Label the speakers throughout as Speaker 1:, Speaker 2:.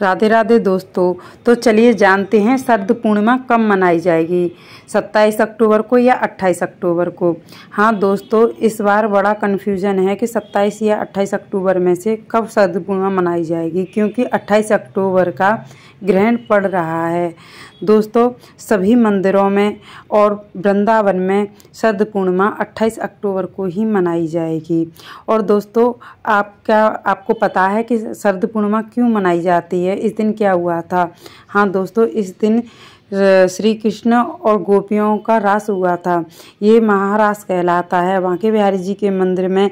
Speaker 1: राधे राधे दोस्तों तो चलिए जानते हैं शरद पूर्णिमा कब मनाई जाएगी 27 अक्टूबर को या 28 अक्टूबर को हाँ दोस्तों इस बार बड़ा कन्फ्यूजन है कि 27 या 28 अक्टूबर में से कब शरद पूर्णिमा मनाई जाएगी क्योंकि 28 अक्टूबर का ग्रहण पड़ रहा है दोस्तों सभी मंदिरों में और वृंदावन में शरद पूर्णिमा 28 अक्टूबर को ही मनाई जाएगी और दोस्तों आपका आपको पता है कि शरद पूर्णिमा क्यों मनाई जाती है रही है इस दिन क्या हुआ था हाँ दोस्तों इस दिन श्री कृष्ण और गोपियों का रास हुआ था ये महारास कहलाता है के बिहारी जी के मंदिर में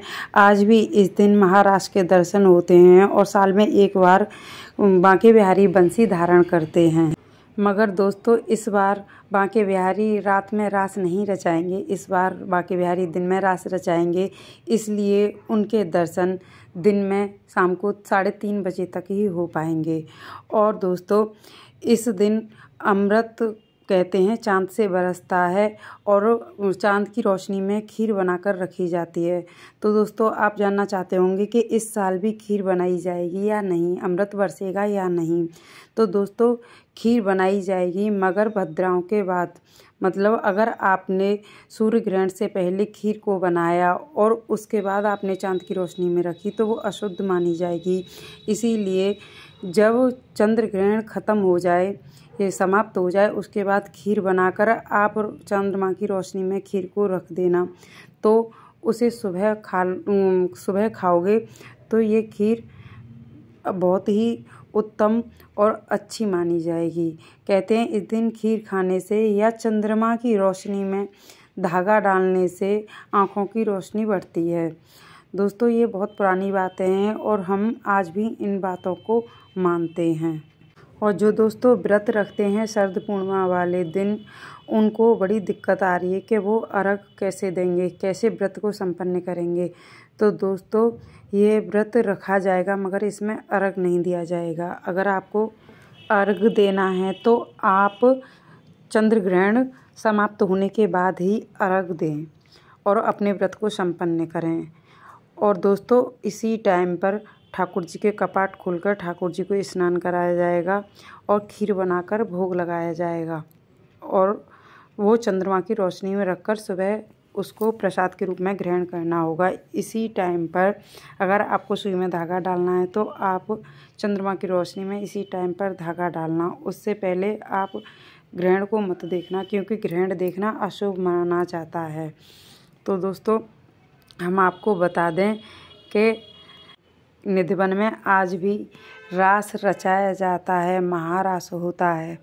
Speaker 1: आज भी इस दिन महारास के दर्शन होते हैं और साल में एक बार बांके बिहारी बंसी धारण करते हैं मगर दोस्तों इस बार बांके बिहारी रात में रास नहीं रचाएंगे इस बार बांके बिहारी दिन में रास रचाएंगे इसलिए उनके दर्शन दिन में शाम को साढ़े तीन बजे तक ही हो पाएंगे और दोस्तों इस दिन अमृत कहते हैं चांद से बरसता है और चांद की रोशनी में खीर बनाकर रखी जाती है तो दोस्तों आप जानना चाहते होंगे कि इस साल भी खीर बनाई जाएगी या नहीं अमृत बरसेगा या नहीं तो दोस्तों खीर बनाई जाएगी मगर भद्राओं के बाद मतलब अगर आपने सूर्य ग्रहण से पहले खीर को बनाया और उसके बाद आपने चांद की रोशनी में रखी तो वो अशुद्ध मानी जाएगी इसीलिए जब चंद्र ग्रहण ख़त्म हो जाए ये समाप्त हो जाए उसके बाद खीर बनाकर आप चंद्रमा की रोशनी में खीर को रख देना तो उसे सुबह खा सुबह खाओगे तो ये खीर बहुत ही उत्तम और अच्छी मानी जाएगी कहते हैं इस दिन खीर खाने से या चंद्रमा की रोशनी में धागा डालने से आँखों की रोशनी बढ़ती है दोस्तों ये बहुत पुरानी बातें हैं और हम आज भी इन बातों को मानते हैं और जो दोस्तों व्रत रखते हैं शरद पूर्णिमा वाले दिन उनको बड़ी दिक्कत आ रही है कि वो अर्घ कैसे देंगे कैसे व्रत को संपन्न करेंगे तो दोस्तों ये व्रत रखा जाएगा मगर इसमें अर्घ नहीं दिया जाएगा अगर आपको अर्घ देना है तो आप चंद्र ग्रहण समाप्त होने के बाद ही अर्घ दें और अपने व्रत को संपन्न करें और दोस्तों इसी टाइम पर ठाकुर जी के कपाट खोलकर ठाकुर जी को स्नान कराया जाएगा और खीर बनाकर भोग लगाया जाएगा और वो चंद्रमा की रोशनी में रखकर सुबह उसको प्रसाद के रूप में ग्रहण करना होगा इसी टाइम पर अगर आपको सुई में धागा डालना है तो आप चंद्रमा की रोशनी में इसी टाइम पर धागा डालना उससे पहले आप ग्रहण को मत देखना क्योंकि ग्रहण देखना अशुभ माना जाता है तो दोस्तों हम आपको बता दें कि निधिवन में आज भी रास रचाया जाता है महारास होता है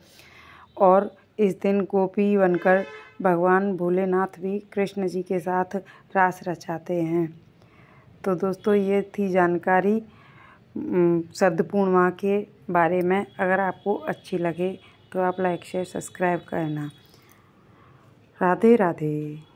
Speaker 1: और इस दिन गोपी बनकर भगवान भोलेनाथ भी कृष्ण जी के साथ रास रचाते हैं तो दोस्तों ये थी जानकारी शब्द पूर्णिमा के बारे में अगर आपको अच्छी लगे तो आप लाइक शेयर सब्सक्राइब करना राधे राधे